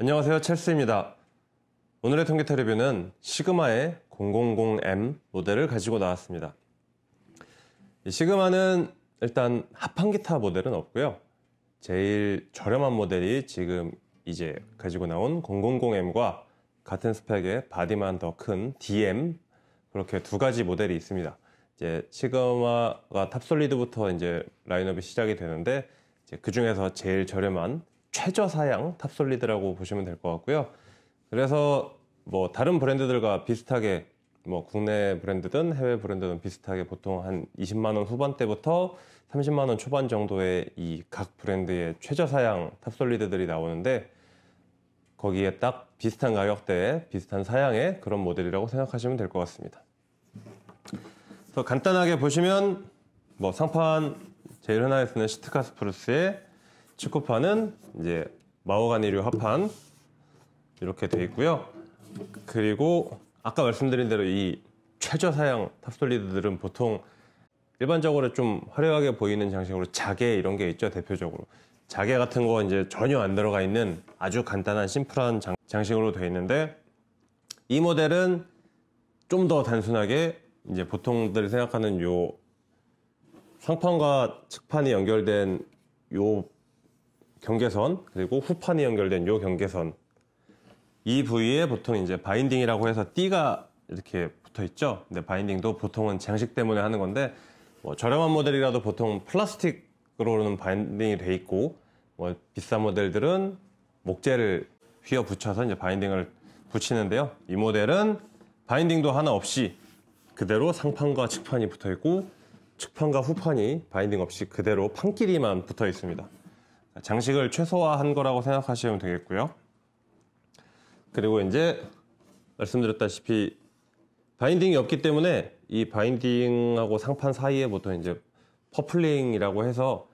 안녕하세요 첼스입니다. 오늘의 통기타 리뷰는 시그마의 000M 모델을 가지고 나왔습니다. 이 시그마는 일단 합판 기타 모델은 없고요. 제일 저렴한 모델이 지금 이제 가지고 나온 000M과 같은 스펙의 바디만 더 큰 DM 그렇게 두 가지 모델이 있습니다. 이제 시그마가 탑솔리드부터 이제 라인업이 시작이 되는데 그 중에서 제일 저렴한 최저사양 탑솔리드라고 보시면 될 것 같고요. 그래서 뭐 다른 브랜드들과 비슷하게 뭐 국내 브랜드든 해외 브랜드든 비슷하게 보통 한 20만 원 후반대부터 30만 원 초반 정도의 이 각 브랜드의 최저사양 탑솔리드들이 나오는데 거기에 딱 비슷한 가격대에 비슷한 사양의 그런 모델이라고 생각하시면 될 것 같습니다. 그래서 간단하게 보시면 뭐 상판 제일 흔하게 쓰는 시트카 스프루스의 축구판은 이제 마호가니류 합판 이렇게 돼 있고요. 그리고 아까 말씀드린 대로 이 최저 사양 탑솔리드들은 보통 일반적으로 좀 화려하게 보이는 장식으로 자개 이런 게 있죠 대표적으로 자개 같은 거 이제 전혀 안 들어가 있는 아주 간단한 심플한 장, 식으로돼 있는데 이 모델은 좀 더 단순하게 이제 보통들이 생각하는 요 상판과 측판이 연결된 요 경계선 그리고 후판이 연결된 요 경계선 이 부위에 보통 이제 바인딩이라고 해서 띠가 이렇게 붙어 있죠. 근데 바인딩도 보통은 장식 때문에 하는 건데 뭐 저렴한 모델이라도 보통 플라스틱으로는 바인딩이 돼 있고 뭐 비싼 모델들은 목재를 휘어 붙여서 이제 바인딩을 붙이는데요. 이 모델은 바인딩도 하나 없이 그대로 상판과 측판이 붙어 있고 측판과 후판이 바인딩 없이 그대로 판끼리만 붙어 있습니다. 장식을 최소화한 거라고 생각하시면 되겠고요. 그리고 이제 말씀드렸다시피 바인딩이 없기 때문에 이 바인딩하고 상판 사이에 보통 이제 퍼플링이라고 해서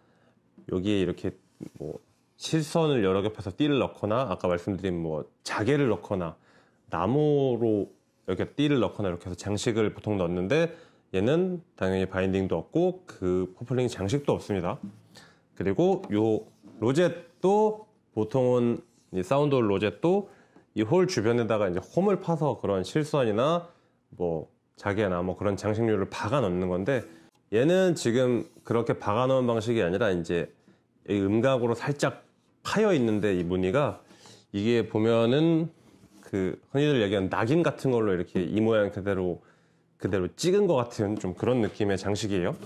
여기에 이렇게 뭐 실선을 여러 겹해서 띠를 넣거나 아까 말씀드린 뭐 자개를 넣거나 나무로 이렇게 띠를 넣거나 이렇게 해서 장식을 보통 넣는데 얘는 당연히 바인딩도 없고 그 퍼플링 장식도 없습니다. 그리고 요 로젯도 보통은 이 사운드 홀 로젯도 이 홀 주변에다가 이제 홈을 파서 그런 실선이나 뭐 자개나 뭐 그런 장식류를 박아 넣는 건데 얘는 지금 그렇게 박아 넣은 방식이 아니라 이제 음각으로 살짝 파여 있는데 이 무늬가 이게 보면은 그 흔히들 얘기하는 낙인 같은 걸로 이렇게 이 모양 그대로 그대로 찍은 것 같은 좀 그런 느낌의 장식이에요.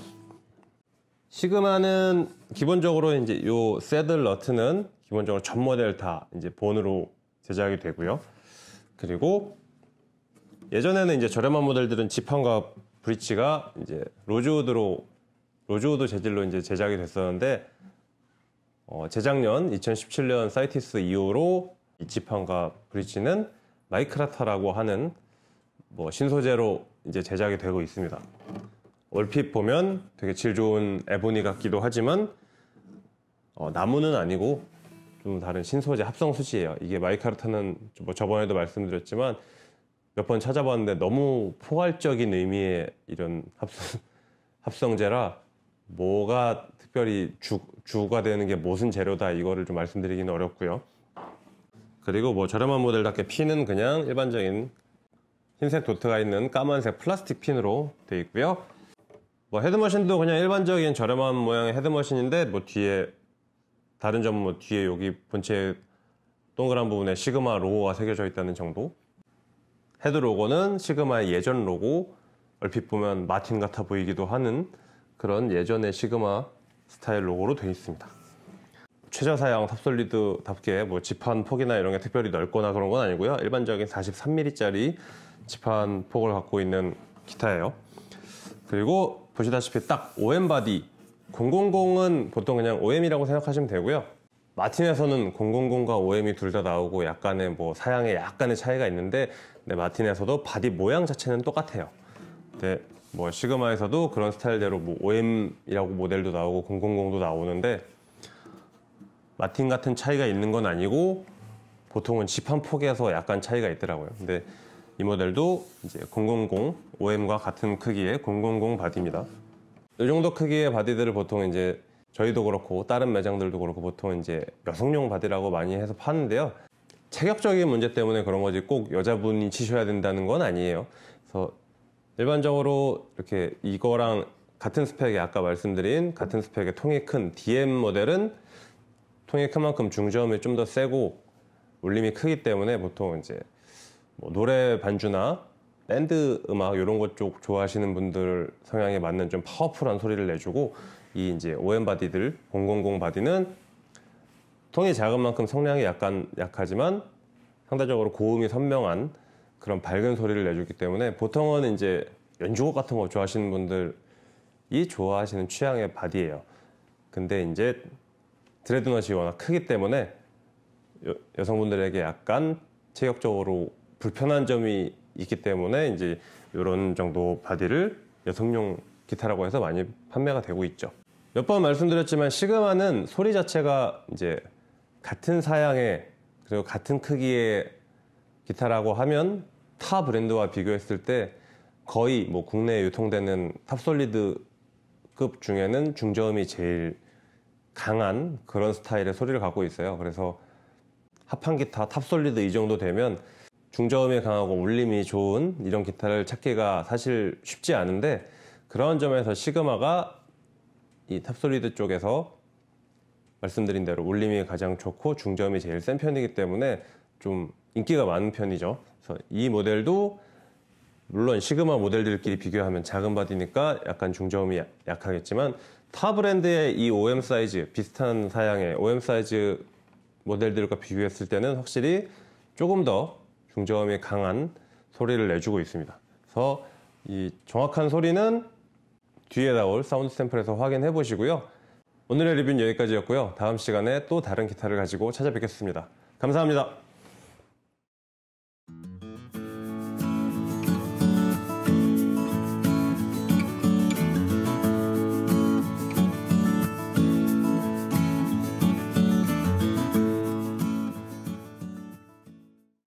시그마는 기본적으로 이제 요 새들 너트는 기본적으로 전 모델 다 이제 본으로 제작이 되고요. 그리고 예전에는 이제 저렴한 모델들은 지판과 브릿지가 이제 로즈우드로 로즈우드 재질로 이제 제작이 됐었는데 어, 재작년 2017년 사이티스 이후로 이 지판과 브릿지는 마이크라타라고 하는 뭐 신소재로 이제 제작이 되고 있습니다. 얼핏 보면 되게 질 좋은 에보니 같기도 하지만 어, 나무는 아니고 좀 다른 신소재 합성 수지예요. 이게 마이카르타는 뭐 저번에도 말씀드렸지만 몇 번 찾아봤는데 너무 포괄적인 의미의 이런 합성, 합성제라 뭐가 특별히 주, 주가 되는 게 무슨 재료다 이거를 좀 말씀드리기는 어렵고요. 그리고 뭐 저렴한 모델답게 핀은 그냥 일반적인 흰색 도트가 있는 까만색 플라스틱 핀으로 되어 있고요. 뭐 헤드머신도 그냥 일반적인 저렴한 모양의 헤드머신인데 뭐 뒤에 다른 점은 뭐 뒤에 여기 본체 동그란 부분에 시그마 로고가 새겨져 있다는 정도 헤드 로고는 시그마의 예전 로고 얼핏 보면 마틴 같아 보이기도 하는 그런 예전의 시그마 스타일 로고로 되어 있습니다 최저사양 탑솔리드답게 뭐 지판 폭이나 이런 게 특별히 넓거나 그런 건 아니고요 일반적인 43mm짜리 지판 폭을 갖고 있는 기타예요 그리고 보시다시피 딱 OM 바디 000은 보통 그냥 OM이라고 생각하시면 되고요 마틴에서는 000과 OM이 둘 다 나오고 약간의 뭐 사양에 약간의 차이가 있는데 네, 마틴에서도 바디 모양 자체는 똑같아요 네, 뭐 시그마에서도 그런 스타일대로 뭐 OM이라고 모델도 나오고 000도 나오는데 마틴 같은 차이가 있는 건 아니고 보통은 집한 폭에서 약간 차이가 있더라고요 근데 이 모델도 이제 000 OM과 같은 크기의 000 바디입니다. 이 정도 크기의 바디들을 보통 이제 저희도 그렇고 다른 매장들도 그렇고 보통 이제 여성용 바디라고 많이 해서 파는데요. 체격적인 문제 때문에 그런 거지 꼭 여자분이 치셔야 된다는 건 아니에요. 그래서 일반적으로 이렇게 이거랑 같은 스펙에 아까 말씀드린 같은 스펙에 통이 큰 DM 모델은 통이 큰 만큼 중저음이 좀 더 세고 울림이 크기 때문에 보통 이제 뭐 노래 반주나 밴드 음악 이런 것 쪽 좋아하시는 분들 성향에 맞는 좀 파워풀한 소리를 내주고 이 이제 OM 바디들 000 바디는 통이 작은 만큼 성량이 약간 약하지만 상대적으로 고음이 선명한 그런 밝은 소리를 내주기 때문에 보통은 이제 연주곡 같은 거 좋아하시는 분들이 좋아하시는 취향의 바디예요. 근데 이제 드레드넛이 워낙 크기 때문에 여, 성분들에게 약간 체격적으로 불편한 점이 있기 때문에 이제 이런 정도 바디를 여성용 기타라고 해서 많이 판매가 되고 있죠. 몇 번 말씀드렸지만 시그마는 소리 자체가 이제 같은 사양의 그리고 같은 크기의 기타라고 하면 타 브랜드와 비교했을 때 거의 뭐 국내에 유통되는 탑솔리드급 중에는 중저음이 제일 강한 그런 스타일의 소리를 갖고 있어요. 그래서 합판 기타 탑솔리드 이 정도 되면 중저음에 강하고 울림이 좋은 이런 기타를 찾기가 사실 쉽지 않은데 그런 점에서 시그마가 이 탑솔리드 쪽에서 말씀드린 대로 울림이 가장 좋고 중저음이 제일 센 편이기 때문에 좀 인기가 많은 편이죠. 그래서 이 모델도 물론 시그마 모델들끼리 비교하면 작은 바디니까 약간 중저음이 약하겠지만 타 브랜드의 이 OM 사이즈 비슷한 사양의 OM 사이즈 모델들과 비교했을 때는 확실히 조금 더 중저음의 강한 소리를 내주고 있습니다. 그래서 이 정확한 소리는 뒤에 나올 사운드 샘플에서 확인해 보시고요. 오늘의 리뷰는 여기까지였고요. 다음 시간에 또 다른 기타를 가지고 찾아뵙겠습니다. 감사합니다.